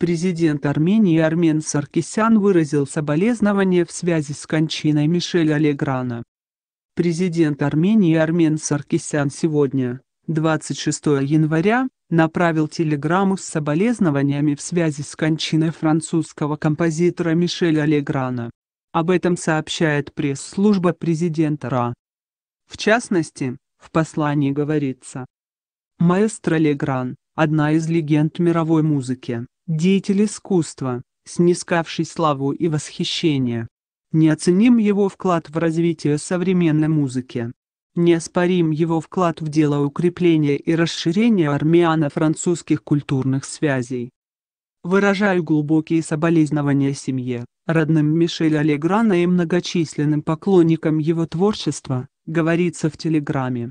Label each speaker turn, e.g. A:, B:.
A: Президент Армении Армен Саркисян выразил соболезнования в связи с кончиной Мишеля Леграна. Президент Армении Армен Саркисян сегодня, 26 января, направил телеграмму с соболезнованиями в связи с кончиной французского композитора Мишеля Леграна. Об этом сообщает пресс-служба президента РА. В частности, в послании говорится. Маэстро Легран – одна из легенд мировой музыки деятель искусства, снискавший славу и восхищение. Неоценим его вклад в развитие современной музыки. Неоспорим его вклад в дело укрепления и расширения армяно-французских культурных связей. Выражаю глубокие соболезнования семье, родным Мишель Леграна и многочисленным поклонникам его творчества, говорится в телеграмме.